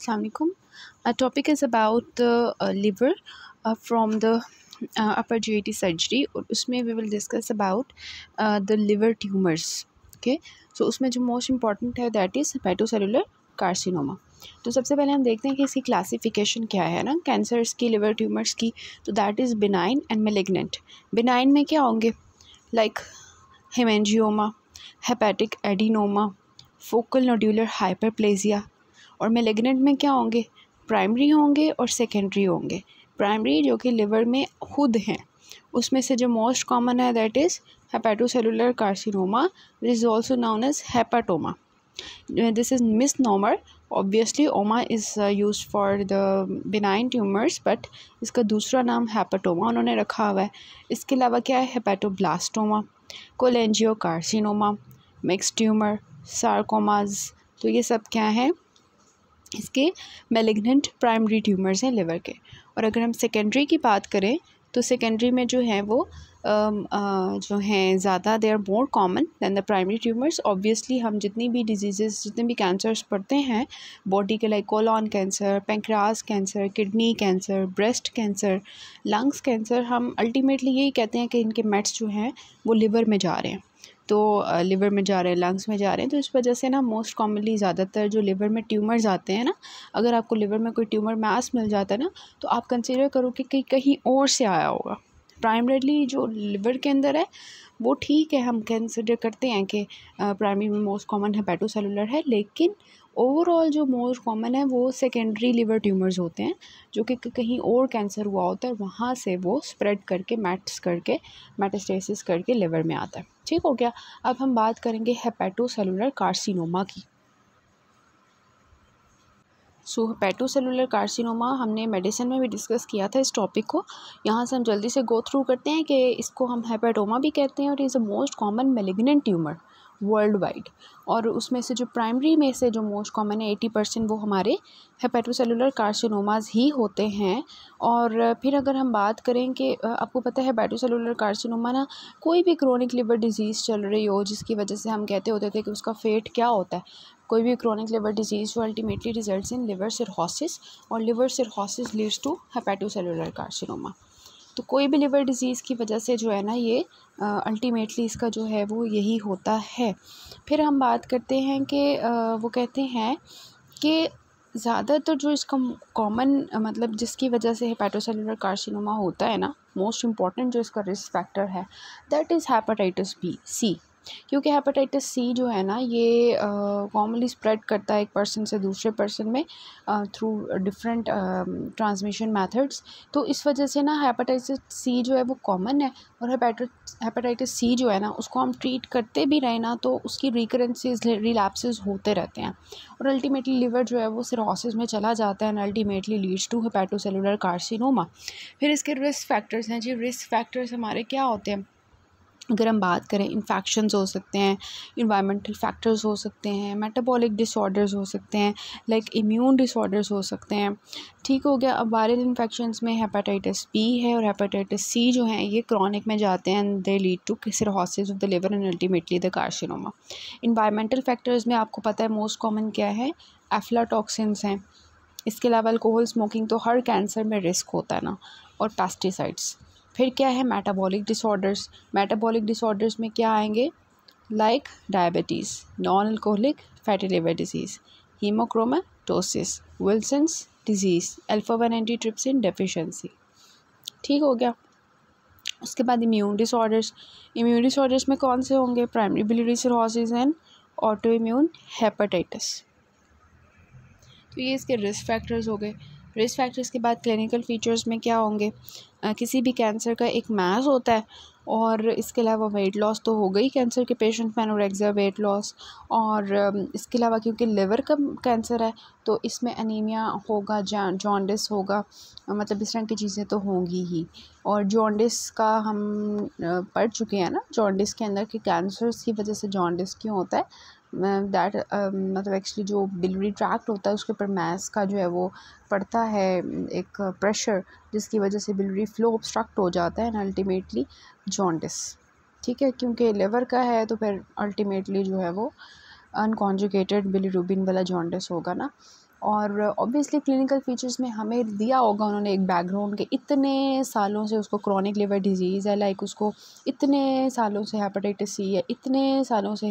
Assalamualaikum. Our topic is about the uh, liver uh, from the uh, upper GAT surgery. उसमें we will discuss about uh, the liver tumors. Okay. So उसमें जो most important है that is hepatocellular carcinoma. तो सबसे पहले हम देखते हैं कि इसकी क्लासिफिकेशन क्या है ना कैंसर्स की लिवर ट्यूमर्स की तो that is benign and malignant benign में क्या होंगे like haemangioma hepatic adenoma focal nodular hyperplasia और मेलेग्नेंट में क्या होंगे प्राइमरी होंगे और सेकेंडरी होंगे प्राइमरी जो कि लिवर में खुद हैं उसमें से जो मोस्ट कॉमन है that is hepatocellular carcinoma which is also known as hepatoma this is misnomer oma oma is use for the benign tumours but इसका दूसरा नाम हेपाटोमा उन्होंने रखा हुआ है इसके अलावा क्या है hepatoblastoma cholangiocarcinoma mix tumour sarcomas तो ये सब क्या है इसके मेलेग्नेंट प्राइमरी ट्यूमर्स हैं लिवर के और अगर हम सेकेंडरी की बात करें तो सेकेंडरी में जो है वो आ, आ, जो हैं ज़्यादा they are more common than the primary tumours obviously हम जितनी भी डिजीज़ जितने भी कैंसर्स पढ़ते हैं बॉडी के like colon cancer pancreas cancer kidney cancer breast cancer lungs cancer हम अल्टीमेटली यही कहते हैं कि इनके मेट्स जो हैं वो लिवर में जा रहे हैं तो लिवर में जा रहे हैं लंग्स में जा रहे हैं तो इस वजह से ना मोस्ट कॉमनली ज़्यादातर जो लिवर में ट्यूमर्स आते हैं ना अगर आपको लिवर में कोई ट्यूमर मास मिल जाता है ना तो आप कंसिडर करो कि कहीं कहीं और से आया होगा प्राइमरली जो लिवर के अंदर है वो ठीक है हम कंसिडर करते हैं कि प्राइमरी में मोस्ट कॉमन हेपेटोसेलुलर है लेकिन ओवरऑल जो मोस्ट कॉमन है वो सेकेंडरी लिवर ट्यूमर्स होते हैं जो कि कहीं और कैंसर हुआ होता है वहाँ से वो स्प्रेड करके मैट्स करके मेटास्टेसिस करके लिवर में आता है ठीक हो गया अब हम बात करेंगे हेपेटोसेलुलर कार्सिनोमा की सो हेपेटोसेलुलर कार्सिनोमा हमने मेडिसिन में भी डिस्कस किया था इस टॉपिक को यहाँ से हम जल्दी से गो थ्रू करते हैं कि इसको हम हेपेटोमा भी कहते हैं और is a most common malignant tumour world wide और उसमें से जो प्राइमरी में से जो मोस्ट कॉमन है एटी परसेंट वो हमारे हेपेटोसेलुलर कार्सिनोमाज ही होते हैं और फिर अगर हम बात करें कि आपको पता है हेपेटोसेलुलर कार्सिनोमा ना कोई भी क्रोनिक लिवर डिजीज़ चल रही हो जिसकी वजह से हम कहते होते थे कि उसका फेट क्या होता है कोई भी क्रोनिक लिवर डिजीज़ जो ultimately result in liver cirrhosis और liver cirrhosis leads to hepatocellular carcinoma तो कोई भी लिवर डिज़ीज़ की वजह से जो है ना ये अल्टीमेटली इसका जो है वो यही होता है फिर हम बात करते हैं कि वो कहते हैं कि ज़्यादातर जो इसका कॉमन मतलब जिसकी वजह से हेपेटोसेलुलर कार्सिनोमा होता है ना मोस्ट इम्पॉर्टेंट जो इसका रिस्क फैक्टर है that is hepatitis B C क्योंकि हेपेटाइटिस सी जो है ना ये कॉमनली स्प्रेड करता है एक पर्सन से दूसरे पर्सन में थ्रू डिफरेंट ट्रांसमिशन मेथड्स तो इस वजह से ना हेपेटाइटिस सी जो है वो कॉमन है और हेपेटाइटिस सी जो है ना उसको हम ट्रीट करते भी रहे ना तो उसकी रिकरेंसीज रिलैप्सेस होते रहते हैं और अल्टीमेटली लिवर जो है वो सिरोसिस में चला जाता है and ultimately leads to hepatocellular carcinoma फिर इसके रिस्क फैक्टर्स हैं जी रिस्क फैक्टर्स हमारे क्या होते हैं अगर हम बात करें इन्फेक्शन हो सकते हैं इन्वायरमेंटल फैक्टर्स हो सकते हैं मेटाबॉलिक डिसऑर्डर्स हो सकते हैं लाइक इम्यून डिसऑर्डर्स हो सकते हैं ठीक हो गया अब वायरल इन्फेक्शन में हेपेटाइटिस बी है और हेपेटाइटिस सी जो हैं ये क्रॉनिक में जाते हैं they lead to houses of the liver and ultimately the carcinoma environmental factors में आपको पता है मोस्ट कॉमन क्या है एफ्लाटॉक्सिनस हैं इसके अलावा अल्कोहल स्मोकिंग तो हर कैंसर में रिस्क होता है ना और पेस्टिसाइड्स फिर क्या है मेटाबॉलिक डिसऑर्डर्स मेटाबॉलिक डिसऑर्डर्स में क्या आएंगे like diabetes non alcoholic fatty liver disease haemochromatosis Wilson's disease alpha one anti trypsin deficiency ठीक हो गया उसके बाद इम्यून डिसऑर्डर्स इम्यून डिसऑर्डर्स में कौन से होंगे primary biliary cirrhosis and auto immune hepatitis तो ये इसके रिस्क फैक्टर्स हो गए रिस्क फैक्टर्स के बाद क्लिनिकल फ़ीचर्स में क्या होंगे आ, किसी भी कैंसर का एक मैज होता है और इसके अलावा वेट लॉस तो हो गई कैंसर के पेशेंट में एनोरेक्सिया वेट लॉस और इसके अलावा क्योंकि लिवर का कैंसर है तो इसमें अनीमिया होगा जॉन्डिस होगा मतलब इस तरह की चीज़ें तो होंगी ही और जॉन्डिस का हम पढ़ चुके हैं ना जॉन्डिस के अंदर कि कैंसर्स की वजह से जॉन्डिस क्यों होता है दैट um, मतलब एक्चुअली जो बिलरी ट्रैक्ट होता है उसके ऊपर मैस का जो है वो पड़ता है mm, एक प्रेशर जिसकी वजह से बिलरी फ्लो ऑब्स्ट्रक्ट हो जाता है एंड अल्टीमेटली जॉन्डिस ठीक है क्योंकि लिवर का है तो फिर अल्टीमेटली जो है वो अनकॉन्जुकेटेड बिलीरूबिन वाला जॉन्डिस होगा ना और ऑब्वियसली क्लिनिकल फीचर्स में हमें दिया होगा उन्होंने एक बैकग्राउंड के इतने सालों से उसको क्रॉनिक लिवर डिजीज़ है लाइक उसको इतने सालों से हेपेटाइटिस सी है इतने सालों से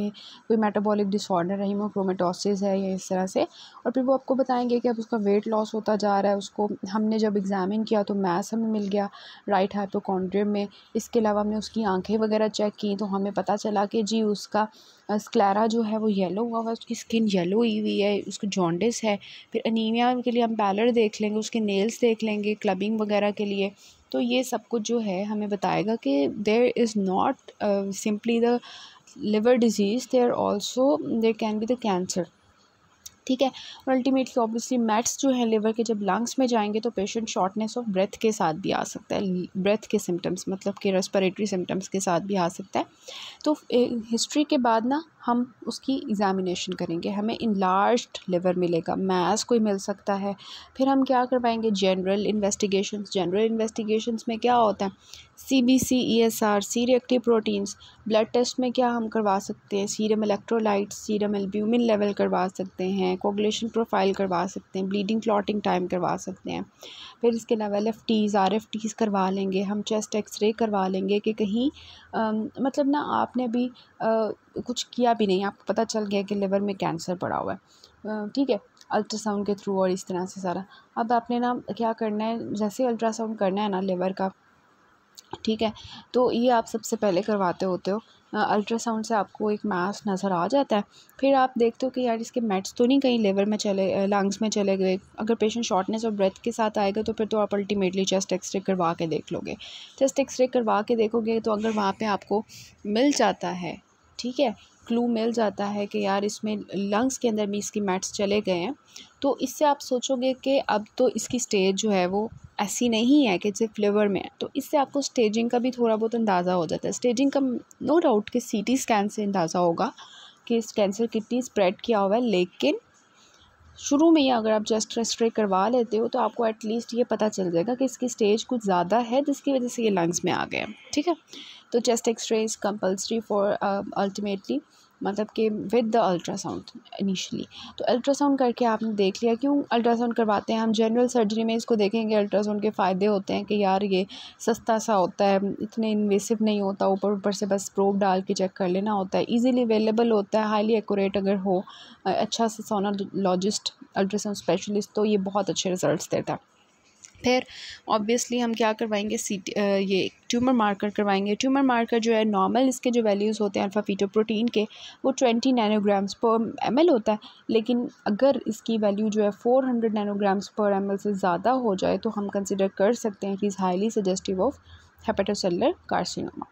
कोई मेटाबॉलिक डिसऑर्डर है हीमोक्रोमेटोसिस है या इस तरह से और फिर वो आपको बताएंगे कि अब उसका वेट लॉस होता जा रहा है उसको हमने जब एग्ज़ामिन किया तो मैथ्स हमें मिल गया राइट हाइपोकॉन्ड्रियम में इसके अलावा हमने उसकी आँखें वगैरह चेक की तो हमें पता चला कि जी उसका स्क्लेरा जो है वो येलो हुआ हुआ है उसकी स्किन येलो हुई हुई है उसको जॉन्डिस है फिर अनीमिया के लिए हम पैलर देख लेंगे उसके नेल्स देख लेंगे क्लबिंग वगैरह के लिए तो ये सब कुछ जो है हमें बताएगा कि there is not simply the liver disease there also there can be the cancer ठीक है और अल्टीमेटली ऑब्वियसली मैट्स जो है लिवर के जब लंग्स में जाएंगे तो पेशेंट शॉर्टनेस ऑफ ब्रेथ के साथ भी आ सकता है ब्रेथ के सिम्टम्स मतलब कि रेस्परेटरी सिम्टम्स के साथ भी आ सकता है तो हिस्ट्री के बाद ना हम उसकी एग्ज़ामिनेशन करेंगे हमें इन लार्ज लिवर मिलेगा मैस कोई मिल सकता है फिर हम क्या करवाएंगे जनरल इन्वेस्टिगेशन जनरल इन्वेस्टिगेशन में क्या होता है C B C E S R C reactive proteins blood test में क्या हम करवा सकते हैं serum electrolyte serum albumin level करवा सकते हैं कोगुलेशन प्रोफाइल करवा सकते हैं ब्लीडिंग क्लॉटिंग टाइम करवा सकते हैं फिर इसके अलावा L F Ts R F Ts करवा लेंगे हम चेस्ट एक्सरे करवा लेंगे कि कहीं आ, मतलब ना आपने अभी कुछ किया भी नहीं आपको पता चल गया कि लिवर में कैंसर पड़ा हुआ है ठीक है अल्ट्रासाउंड के थ्रू और इस तरह से सारा अब आपने ना क्या करना है जैसे अल्ट्रासाउंड करना है ना लिवर का ठीक है तो ये आप सबसे पहले करवाते होते हो अल्ट्रासाउंड से आपको एक मास नज़र आ जाता है फिर आप देखते हो कि यार इसके मेट्स तो नहीं कहीं लेवर में चले लंग्स में चले गए अगर पेशेंट शॉर्टनेस और ब्रेथ के साथ आएगा तो फिर तो आप अल्टीमेटली चेस्ट एक्सरे करवा के देख लोगे चेस्ट एक्सरे करवा के देखोगे तो अगर वहाँ पर आपको मिल जाता है ठीक है क्लू मिल जाता है कि यार इसमें लंग्स के अंदर भी इसकी मैट्स चले गए हैं तो इससे आप सोचोगे कि अब तो इसकी स्टेज जो है वो ऐसी नहीं है कि सिर्फ लिवर में है तो इससे आपको स्टेजिंग का भी थोड़ा बहुत अंदाज़ा हो जाता है स्टेजिंग का नो डाउट कि सी टी स्कैन से अंदाज़ा होगा कि इस कैंसर कितनी स्प्रेड किया हुआ है लेकिन शुरू में ही अगर आप जस्ट रेस्ट्रे करवा लेते हो तो आपको एटलीस्ट ये पता चल जाएगा कि इसकी स्टेज कुछ ज़्यादा है जिसकी वजह से ये लंग्स में आ गए ठीक है तो chest X ray is compulsory for ultimately मतलब कि विद द अल्ट्रासाउंड इनिशली तो अल्ट्रासाउंड करके आपने देख लिया क्यों अल्ट्रासाउंड करवाते हैं हम जनरल सर्जरी में इसको देखेंगे अल्ट्रासाउंड के फ़ायदे होते हैं कि यार ये सस्ता सा होता है इतने इन्वेसिव नहीं होता ऊपर ऊपर से बस प्रोब डाल के चेक कर लेना होता है ईज़िली अवेलेबल होता है हाईली एकोरेट अगर हो अच्छा सा सोनोलॉजिस्ट अल्ट्रासाउंड स्पेशलिस्ट तो ये बहुत अच्छे रिजल्ट देता है फिर ऑब्वियसली हम क्या करवाएंगे सी ये ट्यूमर मार्कर करवाएंगे ट्यूमर मार्कर जो है नॉर्मल इसके जो वैल्यूज़ होते हैं अल्फ़ा फीटो प्रोटीन के वो ट्वेंटी नैनोग्राम्स पर एम होता है लेकिन अगर इसकी वैल्यू जो है four hundred nanograms per M से ज़्यादा हो जाए तो हम कंसिडर कर सकते हैं कि is highly suggestive of hepatocellular carcinoma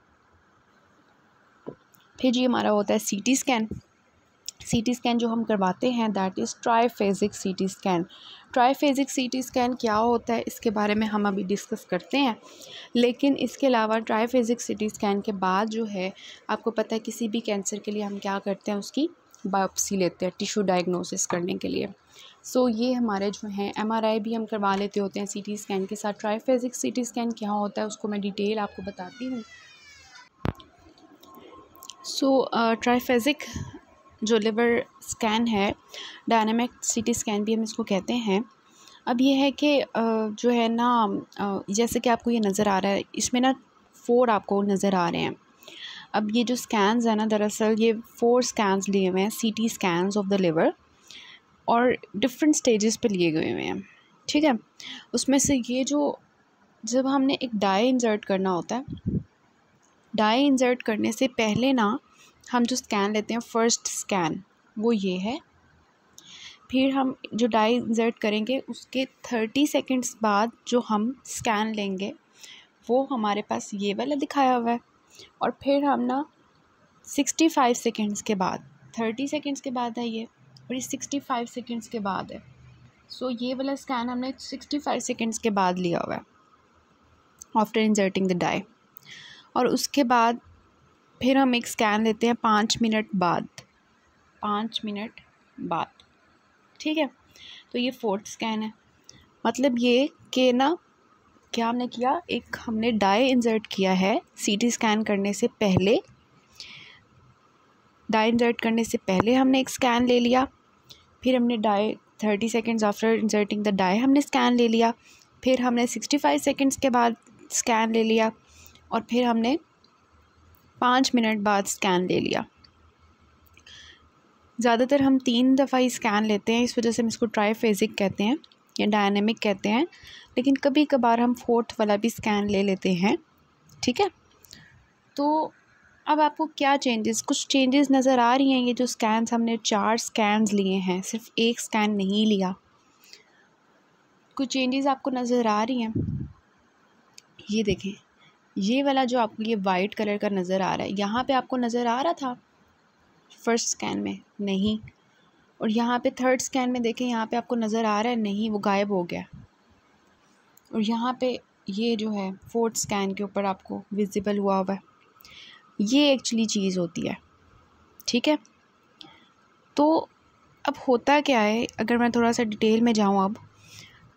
फिर जी हमारा होता है C T scan C T scan जो हम करवाते हैं that is triphasic C T scan triphasic C T scan क्या होता है इसके बारे में हम अभी डिस्कस करते हैं लेकिन इसके अलावा ट्राईफेजिक सी टी स्कैन के बाद जो है आपको पता है किसी भी कैंसर के लिए हम क्या करते हैं उसकी बायोप्सी लेते हैं टिशू डायग्नोसिस करने के लिए सो so, ये हमारे जो हैं एमआरआई भी हम करवा लेते होते हैं सीटी स्कैन के साथ ट्राईफेजिक सीटी स्कैन क्या होता है उसको मैं डिटेल आपको बताती हूँ सो ट्राईफेजिक जो लिवर स्कैन है डायनामिक सिटी स्कैन भी हम इसको कहते हैं अब ये है कि जो है ना जैसे कि आपको ये नज़र आ रहा है इसमें ना फोर आपको नज़र आ रहे हैं अब ये जो स्कैन्स है ना दरअसल ये फोर स्कैन्स लिए हुए हैं C T scans of the liver और डिफरेंट स्टेजेस पे लिए गए हुए हैं ठीक है उसमें से ये जो जब हमने एक डाई इंजर्ट करना होता है डाई इंजर्ट करने से पहले ना हम जो स्कैन लेते हैं फर्स्ट स्कैन वो ये है फिर हम जो डाई इंजर्ट करेंगे उसके थर्टी सेकेंड्स बाद जो हम स्कैन लेंगे वो हमारे पास ये वाला दिखाया हुआ है और फिर हम ना सिक्सटी फाइव सेकेंड्स के बाद थर्टी सेकेंड्स के बाद है ये और ये सिक्सटी फाइव सेकेंड्स के बाद है सो so, ये वाला स्कैन हमने सिक्सटी फाइव सेकेंड्स के बाद लिया हुआ है आफ्टर इंजर्टिंग द डाई और उसके बाद फिर हम एक स्कैन देते हैं पाँच मिनट बाद पाँच मिनट बाद ठीक है तो ये फोर्थ स्कैन है मतलब ये कि ना क्या हमने किया एक हमने डाई इंसर्ट किया है सीटी स्कैन करने से पहले डाई इंसर्ट करने से पहले हमने एक स्कैन ले लिया फिर हमने dye thirty seconds after inserting the dye हमने स्कैन ले लिया फिर हमने सिक्सटी फाइव सेकेंड्स के बाद स्कैन ले लिया और फिर हमने पाँच मिनट बाद स्कैन ले लिया ज़्यादातर हम तीन दफ़ा ही स्कैन लेते हैं इस वजह से हम इसको ट्राई फेजिक कहते हैं या डायनेमिक कहते हैं लेकिन कभी कभार हम फोर्थ वाला भी स्कैन ले लेते हैं ठीक है तो अब आपको क्या चेंजेस कुछ चेंजेस नज़र आ रही हैं ये जो स्कैन्स हमने चार स्कैन्स लिए हैं सिर्फ एक स्कैन नहीं लिया कुछ चेंजेस आपको नज़र आ रही हैं ये देखें ये वाला जो आपको ये वाइट कलर का नज़र आ रहा है यहाँ पे आपको नज़र आ रहा था फर्स्ट स्कैन में नहीं और यहाँ पे थर्ड स्कैन में देखें यहाँ पे आपको नज़र आ रहा है नहीं वो गायब हो गया और यहाँ पे ये जो है फोर्थ स्कैन के ऊपर आपको विजिबल हुआ हुआ है ये एक्चुअली चीज़ होती है ठीक है तो अब होता क्या है अगर मैं थोड़ा सा डिटेल में जाऊँ अब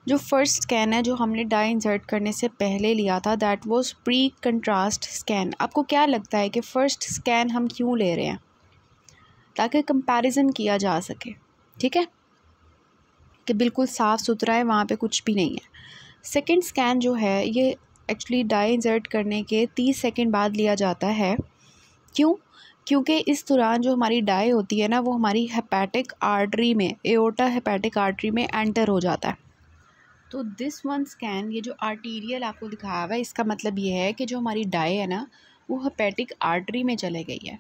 जो फर्स्ट स्कैन है जो हमने डाई इंसर्ट करने से पहले लिया था that was pre contrast scan आपको क्या लगता है कि फ़र्स्ट स्कैन हम क्यों ले रहे हैं ताकि कंपैरिजन किया जा सके ठीक है कि बिल्कुल साफ़ सुथरा है वहाँ पे कुछ भी नहीं है सेकंड स्कैन जो है ये एक्चुअली डाई इंसर्ट करने के तीस सेकेंड बाद लिया जाता है क्यों क्योंकि इस दौरान जो हमारी डाई होती है ना वो हमारी हेपेटिक आर्टरी में एओटा हेपेटिक आर्टरी में एंटर हो जाता है तो दिस वन स्कैन ये जो आर्टीरियल आपको दिखाया हुआ है इसका मतलब ये है कि जो हमारी डाई है ना वो हेपेटिक आर्टरी में चले गई है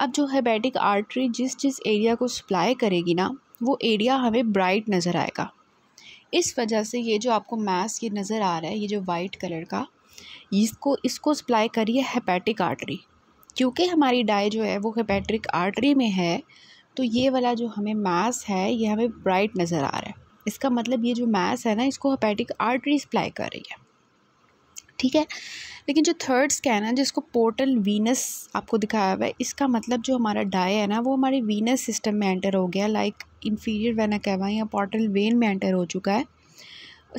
अब जो हेपेटिक आर्टरी जिस जिस एरिया को सप्लाई करेगी ना वो एरिया हमें ब्राइट नज़र आएगा इस वजह से ये जो आपको मास ये नज़र आ रहा है ये जो वाइट कलर का इसको इसको सप्लाई करिए हेपेटिक आर्टरी क्योंकि हमारी डाई जो है वो हेपेटिक आर्टरी में है तो ये वाला जो हमें मास है ये हमें ब्राइट नज़र आ रहा है इसका मतलब ये जो मैस है ना इसको हेपेटिक आर्टरी सप्लाई कर रही है ठीक है लेकिन जो थर्ड स्कैन है जिसको पोर्टल वीनस आपको दिखाया हुआ है इसका मतलब जो हमारा डाई है ना वो हमारे वीनस सिस्टम में एंटर हो गया लाइक इन्फीरियर वेना कहवा या पोर्टल वेन में एंटर हो चुका है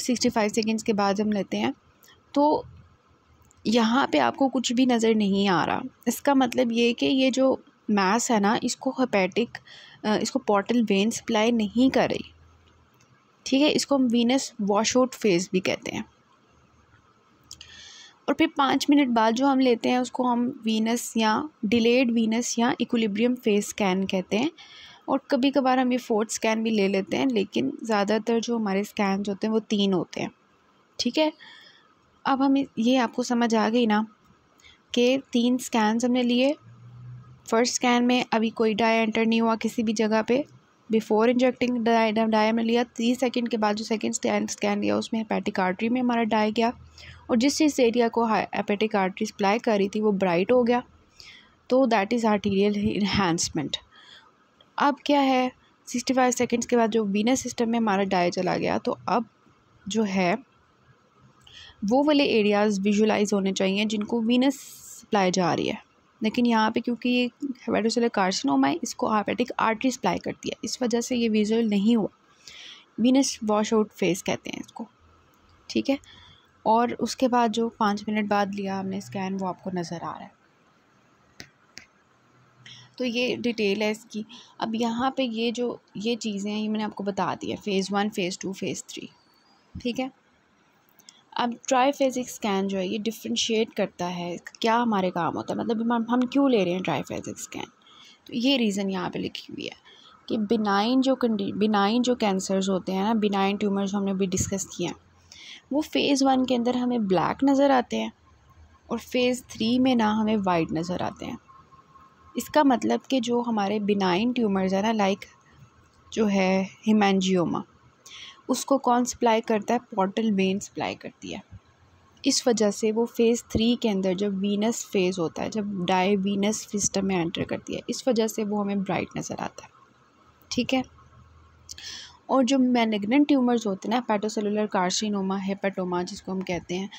सिक्सटी फाइव सेकेंड्स के बाद हम लेते हैं तो यहाँ पे आपको कुछ भी नज़र नहीं आ रहा इसका मतलब ये कि ये जो मैस है ना इसको हेपेटिक इसको पोर्टल वेन सप्लाई नहीं कर रही ठीक है इसको हम वीनस वॉश आउट फेज़ भी कहते हैं और फिर पाँच मिनट बाद जो हम लेते हैं उसको हम वीनस या डिलेड वीनस या इक्विलिब्रियम फेस स्कैन कहते हैं और कभी कभार हम ये फोर्थ स्कैन भी ले लेते हैं लेकिन ज़्यादातर जो हमारे स्कैन होते हैं वो तीन होते हैं ठीक है अब हम ये आपको समझ आ गई ना कि तीन स्कैन हमने लिए फ़र्स्ट स्कैन में अभी कोई डाया एंटर नहीं हुआ किसी भी जगह पे बिफ़ोर इंजेक्टिंग डाई डाई हमने लिया तीस सेकेंड के बाद जो सेकेंड स्कैन स्कैन लिया उसमें हेपेटिक आर्टरी में हमारा डाई गया और जिस जिस एरिया को हेपेटिक आर्टरी सप्लाई कर रही थी वो ब्राइट हो गया तो दैट इज़ आर्टीरियल इन्हांसमेंट अब क्या है सिक्सटी फाइव सेकेंड्स के बाद जो वीनस सिस्टम में हमारा डाई चला गया तो अब जो है वो वाले एरियाज़ विजुलाइज होने चाहिए जिनको वीनस सप्लाई जा रही है लेकिन यहाँ पे क्योंकि ये हेपेटोसेलर कार्सिनोमा है इसको हार्पेटिक आर्टरी सप्लाई करती है इस वजह से ये विजुअल नहीं हुआ वीनस वॉश आउट फेस कहते हैं इसको ठीक है और उसके बाद जो पाँच मिनट बाद लिया हमने स्कैन वो आपको नज़र आ रहा है तो ये डिटेल है इसकी अब यहाँ पे ये जो ये चीज़ें हैं ये मैंने आपको बता दी है phase one phase two phase three ठीक है अब फेजिक स्कैन जो है ये डिफ्रेंशिएट करता है क्या हमारे काम होता है मतलब हम हम क्यों ले रहे हैं फेजिक स्कैन तो ये रीज़न यहाँ पे लिखी हुई है कि बिनाइन जो कंडी बिनाइन जो कैंसर्स होते हैं ना बिनाइन ट्यूमर्स हमने भी डिस्कस किए हैं वो फ़ेज़ वन के अंदर हमें ब्लैक नज़र आते हैं और फ़ेज़ थ्री में ना हमें वाइट नज़र आते हैं इसका मतलब कि जो हमारे बिनाइन ट्यूमर्स है ना लाइक जो है हिमेंजियोमा उसको कौन सप्लाई करता है पोर्टल वेन सप्लाई करती है इस वजह से वो फ़ेज़ थ्री के अंदर जब वीनस फेज़ होता है जब डाई वीनस सिस्टम में एंटर करती है इस वजह से वो हमें ब्राइट नज़र आता है ठीक है और जो मैनिग्नेंट ट्यूमर्स होते हैं ना पैटोसेलुलर कार्सिनोमा हेपेटोमा जिसको हम कहते हैं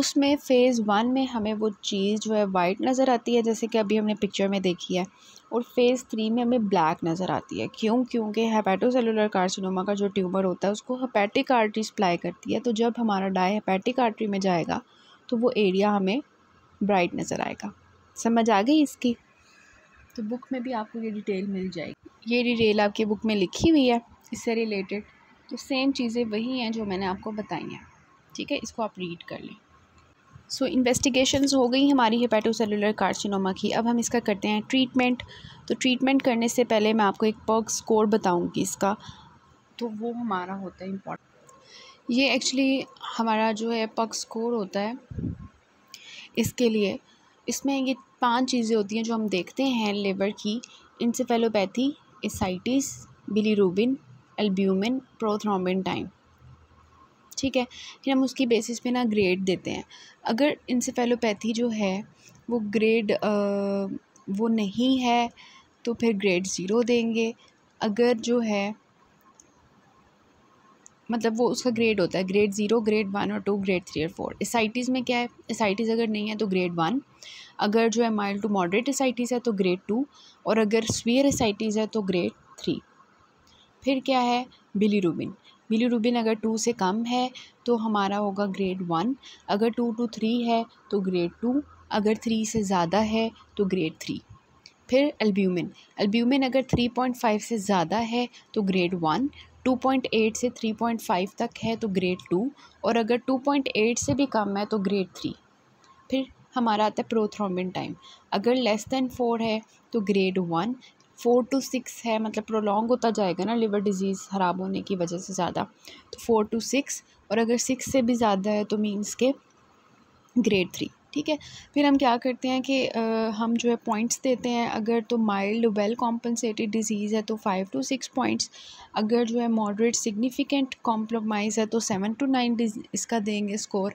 उसमें फ़ेज़ वन में हमें वो चीज़ जो है वाइट नज़र आती है जैसे कि अभी हमने पिक्चर में देखी है और फेज़ थ्री में हमें ब्लैक नज़र आती है क्यों क्योंकि हेपेटोसेलुलर कार्सिनोमा का जो ट्यूमर होता है उसको हेपेटिक आर्टरी सप्लाई करती है तो जब हमारा डाई हेपेटिक आर्टरी में जाएगा तो वो एरिया हमें ब्राइट नज़र आएगा समझ आ गई इसकी तो बुक में भी आपको ये डिटेल मिल जाएगी ये डिटेल आपकी बुक में लिखी हुई है इससे रिलेटेड तो सेम चीज़ें वही हैं जो मैंने आपको बताई हैं ठीक है इसको आप रीड कर लें सो so, इन्वेस्टिगेशंस हो गई हमारी हेपेटोसेलुलर कार्सिनोमा की अब हम इसका करते हैं ट्रीटमेंट तो ट्रीटमेंट करने से पहले मैं आपको एक पर्क स्कोर बताऊंगी इसका तो वो हमारा होता है इम्पॉर्टेंट ये एक्चुअली हमारा जो है पर्क स्कोर होता है इसके लिए इसमें ये पांच चीज़ें होती हैं जो हम देखते हैं लेवर की encephalopathy ascites bilirubin albumin prothrombin time ठीक है फिर हम उसकी बेसिस पे ना ग्रेड देते हैं अगर इंसेफेलोपैथी जो है वो ग्रेड आ, वो नहीं है तो फिर ग्रेड ज़ीरो देंगे अगर जो है मतलब वो उसका ग्रेड होता है ग्रेड ज़ीरो ग्रेड वन और टू ग्रेड थ्री और फोर एसआईटीज़ में क्या है एसआईटीज़ अगर नहीं है तो ग्रेड वन अगर जो है माइल्ड टू मॉडरेट एसआईटीज़ है तो ग्रेड टू और अगर स्वीयर एसआईटीज़ है तो ग्रेड थ्री फिर क्या है बिली बिलीरुबिन अगर टू से कम है तो हमारा होगा ग्रेड वन अगर टू टू थ्री है तो ग्रेड टू अगर थ्री से ज़्यादा है तो ग्रेड थ्री फिर अल्ब्यूमिन अल्ब्यूमिन अगर थ्री पॉइंट फाइव से ज़्यादा है तो grade one two point eight से थ्री पॉइंट फाइव तक है तो ग्रेड टू और अगर टू पॉइंट एट से भी कम है तो ग्रेड थ्री फिर हमारा आता है प्रोथ्रोमिन टाइम अगर लेस दैन फोर है तो grade one four two six है मतलब प्रोलॉन्ग होता जाएगा ना लिवर डिज़ीज़ ख़राब होने की वजह से ज़्यादा तो फ़ोर टू सिक्स और अगर सिक्स से भी ज़्यादा है तो मीन्स के ग्रेड थ्री ठीक है फिर हम क्या करते हैं कि आ, हम जो है पॉइंट्स देते हैं अगर तो माइल्ड वेल कॉम्पनसेटेड डिजीज़ है तो फाइव टू सिक्स पॉइंट्स अगर जो है मॉडरेट सिग्निफिकेंट कॉम्प्रोमाइज़ है तो सेवन टू नाइन इसका देंगे स्कोर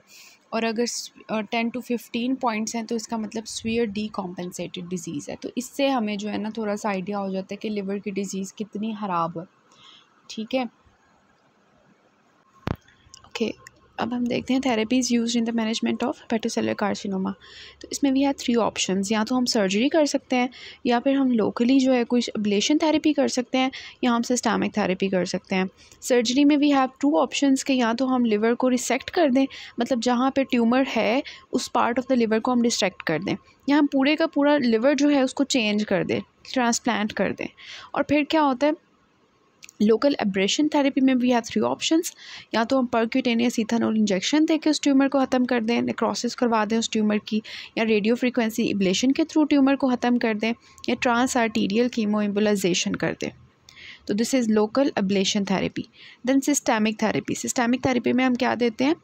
और अगर टेन टू फिफ्टीन पॉइंट्स हैं तो इसका मतलब स्वीयर डी कॉम्पनसेटेड डिजीज़ है तो इससे हमें जो है ना थोड़ा सा आइडिया हो जाता है कि लिवर की डिज़ीज़ कितनी ख़राब है ठीक है ओके अब हम देखते हैं therapies use in the management of hepatocellular carcinoma तो इसमें भी है थ्री ऑप्शन या तो हम सर्जरी कर सकते हैं या फिर हम लोकली जो है कुछ अब्लेशन थेरेपी कर सकते हैं या हम सिस्टामिक थेरेपी कर सकते हैं सर्जरी में वी हैव टू ऑप्शन के या तो हम लिवर को रिसेक्ट कर दें मतलब जहाँ पर ट्यूमर है उस पार्ट ऑफ द लिवर को हम डिस्ट्रैक्ट कर दें या हम पूरे का पूरा लिवर जो है उसको चेंज कर दें ट्रांसप्लांट कर दें और फिर क्या होता है लोकल एब्रेशन थेरेपी में वी हैव थ्री ऑप्शन या तो हम परक्यूटेनियस इथानोल इंजेक्शन देकर उस ट्यूमर को ख़त्म कर दें नेक्रोसिस करवा दें उस ट्यूमर की या रेडियो फ्रिक्वेंसी इब्लेशन के थ्रू ट्यूमर को ख़त्म कर दें या ट्रांस आर्टीरियल कीमोइम्बुलाइजेशन कर दें तो this is local ablation therapy then systemic therapy systemic therapy में हम क्या देते हैं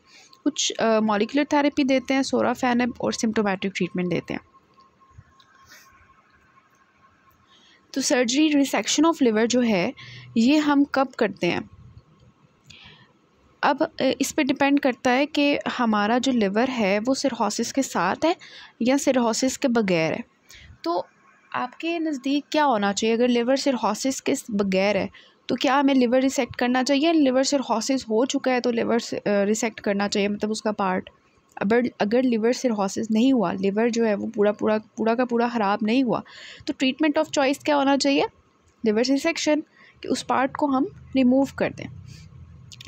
कुछ मॉलिकुलर uh, थेरेपी देते हैं सोरा फैनब और सिम्टोमेटिक ट्रीटमेंट देते हैं तो सर्जरी रिसेक्शन ऑफ लिवर जो है ये हम कब करते हैं अब इस पे डिपेंड करता है कि हमारा जो लिवर है वो सिरहोसिस के साथ है या सिरहोसिस के बगैर है तो आपके नज़दीक क्या होना चाहिए अगर लिवर सिरहोसिस के बगैर है तो क्या हमें लिवर रिसेक्ट करना चाहिए लिवर सिरहोसिस हो चुका है तो लिवर रिसेक्ट करना चाहिए मतलब उसका पार्ट अगर अगर लिवर सिरहोसिस नहीं हुआ लिवर जो है वो पूरा पूरा पूरा का पूरा ख़राब नहीं हुआ तो ट्रीटमेंट ऑफ चॉइस क्या होना चाहिए लिवर सिसेक्शन कि उस पार्ट को हम रिमूव कर दें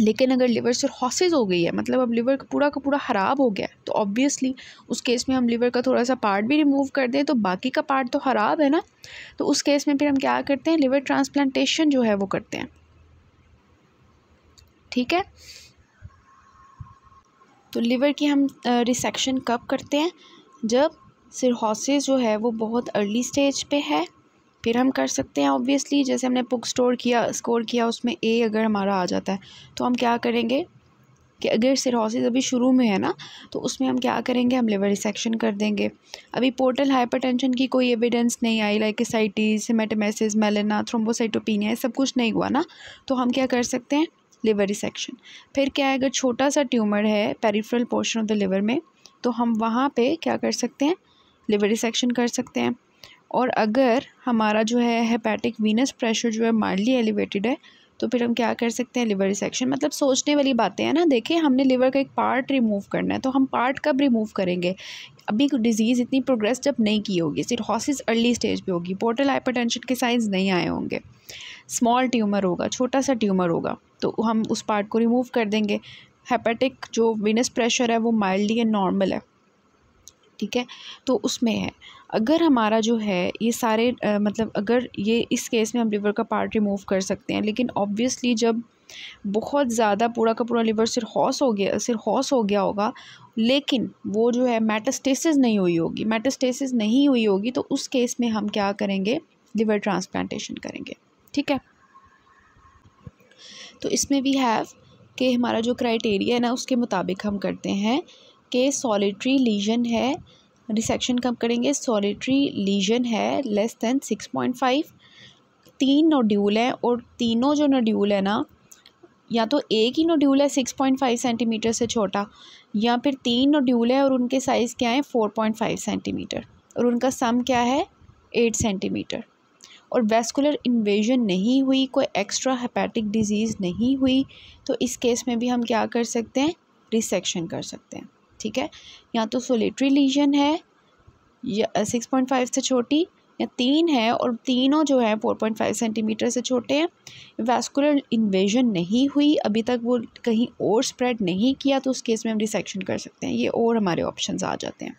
लेकिन अगर लिवर सिरहोसिस हो गई है मतलब अब लिवर पूरा का पूरा ख़राब हो गया है तो ऑब्वियसली उस केस में हम लिवर का थोड़ा सा पार्ट भी रिमूव कर दें तो बाकी का पार्ट तो ख़राब है ना तो उस केस में फिर हम क्या करते हैं लिवर ट्रांसप्लांटेशन जो है वो करते हैं ठीक है तो लिवर की हम रिसेक्शन कब करते हैं जब सिरहोसिस जो है वो बहुत अर्ली स्टेज पे है फिर हम कर सकते हैं ऑब्वियसली जैसे हमने बुक स्टोर किया स्कोर किया उसमें ए अगर हमारा आ जाता है तो हम क्या करेंगे कि अगर सिरहोसिस अभी शुरू में है ना तो उसमें हम क्या करेंगे हम लिवर रिसेक्शन कर देंगे अभी पोर्टल हाइपरटेंशन की कोई एविडेंस नहीं I like ascites haematemesis melaena thrombocytopenia सब कुछ नहीं हुआ ना तो हम क्या कर सकते हैं लिवर सेक्शन फिर क्या है अगर छोटा सा ट्यूमर है peripheral portion of the liver में तो हम वहाँ पे क्या कर सकते हैं लिवर सेक्शन कर सकते हैं और अगर हमारा जो है हेपेटिक वीनस प्रेशर जो है माइल्डली एलिवेटेड है तो फिर हम क्या कर सकते हैं लिवर रिसेक्शन मतलब सोचने वाली बातें हैं ना देखिए हमने लिवर का एक पार्ट रिमूव करना है तो हम पार्ट कब रिमूव करेंगे अभी डिजीज़ इतनी प्रोग्रेस जब नहीं की होगी सिर्फ हॉसिस अर्ली स्टेज पे होगी पोर्टल हाइपरटेंशन के साइंस नहीं आए होंगे स्मॉल ट्यूमर होगा छोटा सा ट्यूमर होगा तो हम उस पार्ट को रिमूव कर देंगे हेपेटिक जो विनस प्रेशर है वो माइल्डली एंड नॉर्मल है ठीक है तो उसमें है अगर हमारा जो है ये सारे आ, मतलब अगर ये इस केस में हम लिवर का पार्ट रिमूव कर सकते हैं लेकिन ऑब्वियसली जब बहुत ज़्यादा पूरा का पूरा लिवर हॉस हो गया हॉस हो गया होगा लेकिन वो जो है मेटास्टेसिस नहीं हुई होगी मेटास्टेसिस नहीं हुई होगी तो उस केस में हम क्या करेंगे लिवर ट्रांसप्लांटेशन करेंगे ठीक है तो इसमें वी हैव कि हमारा जो क्राइटेरिया है ना उसके मुताबिक हम करते हैं कि सॉलिट्री लीजन है रिसेक्शन कब करेंगे सॉलिटरी लीजन है less than six point five तीन नोड्यूल हैं और तीनों जो नोड्यूल है ना या तो एक ही नोड्यूल है सिक्स पॉइंट फाइव सेंटीमीटर से छोटा या फिर तीन नोड्यूल है और उनके साइज़ क्या है फोर पॉइंट फाइव सेंटीमीटर और उनका सम क्या है एट सेंटीमीटर और वेस्कुलर इन्वेजन नहीं हुई कोई एक्स्ट्रा हेपेटिक डिजीज़ नहीं हुई तो इस केस में भी हम क्या कर सकते हैं रिसेक्शन कर सकते हैं ठीक है या तो सोलेट्री लीजन है या सिक्स पॉइंट फाइव से छोटी या तीन है और तीनों जो है फोर पॉइंट फाइव सेंटीमीटर से छोटे हैं वेस्कुलर इन्वेजन नहीं हुई अभी तक वो कहीं और स्प्रेड नहीं किया तो उस केस में हम रिसेक्शन कर सकते हैं ये और हमारे ऑप्शन आ जाते हैं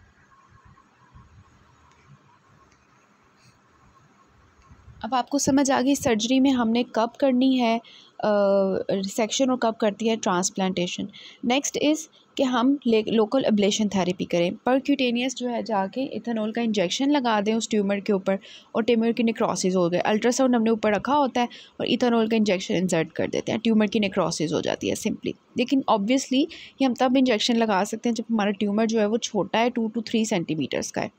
अब आपको समझ आ गई सर्जरी में हमने कब करनी है रिसेक्शन और कब करती है ट्रांसप्लांटेशन नेक्स्ट इज़ कि हम लोकल एबलेशन थेरेपी करें परक्यूटेनियस जो है जाके इथेनॉल का इंजेक्शन लगा दें उस ट्यूमर के ऊपर और ट्यूमर की नेक्रोसिस हो गए अल्ट्रासाउंड हमने ऊपर रखा होता है और इथेनॉल का इंजेक्शन इंसर्ट कर देते हैं ट्यूमर की नेक्रोसिस हो जाती है सिंपली लेकिन ऑब्वियसली ये हम तब इंजेक्शन लगा सकते हैं जब हमारा ट्यूमर जो है वो छोटा है टू टू थ्री सेंटीमीटर्स का है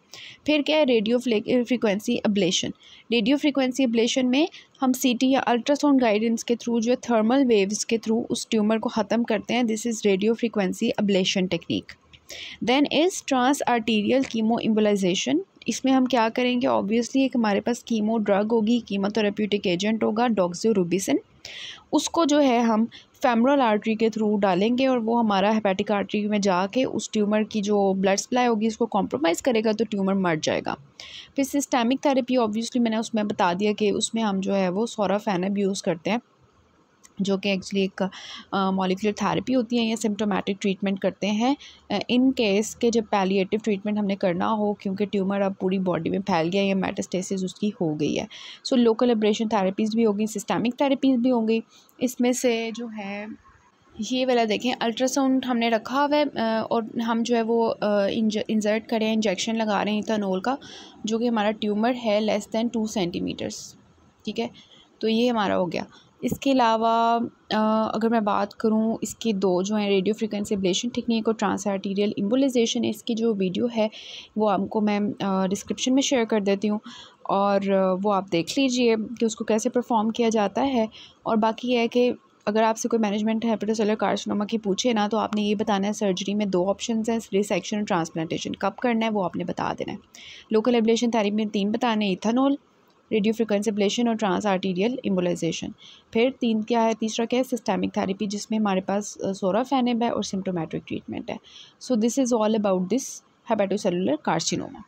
फिर क्या है radio frequency ablation radio frequency ablation में हम सीटी या अल्ट्रासाउंड गाइडेंस के थ्रू जो है थर्मल वेव्स के थ्रू उस ट्यूमर को ख़त्म करते हैं this is radio frequency ablation technique then is trans arterial chemo embolization इसमें हम क्या करेंगे ऑब्वियसली एक हमारे पास कीमो ड्रग होगी कीमोथेरेप्यूटिक एजेंट होगा डॉक्सियोरूबिसिन उसको जो है हम फेमरल आर्टरी के थ्रू डालेंगे और वो हमारा हेपेटिक आर्टरी में जाके उस ट्यूमर की जो ब्लड सप्लाई होगी उसको कॉम्प्रोमाइज़ करेगा तो ट्यूमर मर जाएगा फिर सिस्टेमिक थेरेपी ऑब्वियसली मैंने उसमें बता दिया कि उसमें हम जो है वो सोराफेनब यूज़ करते हैं जो कि एक्चुअली एक मॉलिकुलर थेरेपी होती है या सिम्टोमेटिक ट्रीटमेंट करते हैं इन केस के जब पैलिएटिव ट्रीटमेंट हमने करना हो क्योंकि ट्यूमर अब पूरी बॉडी में फैल गया है या मेटास्टेसिस उसकी हो गई है सो लोकल एब्रेशन थेरेपीज़ भी होगी सिस्टेमिक थेरेपीज़ भी होंगी इसमें से जो है ये वाला देखें अल्ट्रासाउंड हमने रखा हुआ है और हम जो है वो इंजर्ट करें इंजेक्शन लगा रहे हैं इथानोल का जो कि हमारा ट्यूमर है लेस दैन टू सेंटीमीटर्स ठीक है तो ये हमारा हो गया इसके अलावा अगर मैं बात करूँ इसके दो जो हैं रेडियो फ्रिक्वेंसी ब्लेशन टेक्निक और ट्रांस आर्टीरियल इम्बोलाइजेशन इसकी जो वीडियो है वो आपको मैं डिस्क्रिप्शन में शेयर कर देती हूँ और वो आप देख लीजिए कि उसको कैसे परफॉर्म किया जाता है और बाकी यह है कि अगर आपसे कोई मैनेजमेंट हैपेटोसेलर कार्सिनोमा की पूछे ना तो आपने ये बताना है सर्जरी में दो ऑप्शन हैं रिसेक्शन और ट्रांसप्लांटेशन कब करना है वो आपने बता देना है लोकल एबलेशन थेरेपी में तीन बताने इथानोल रेडियो फ्रिक्वेंसी ब्लेशन और ट्रांस आर्टीरियल इम्बोलाइजेशन फिर तीन क्या है तीसरा क्या है सिस्टेमिक थेरेपी जिसमें हमारे पास सोरा फैनेब है और सिम्टोमेटिक ट्रीटमेंट है so this is all about this hepatocellular carcinoma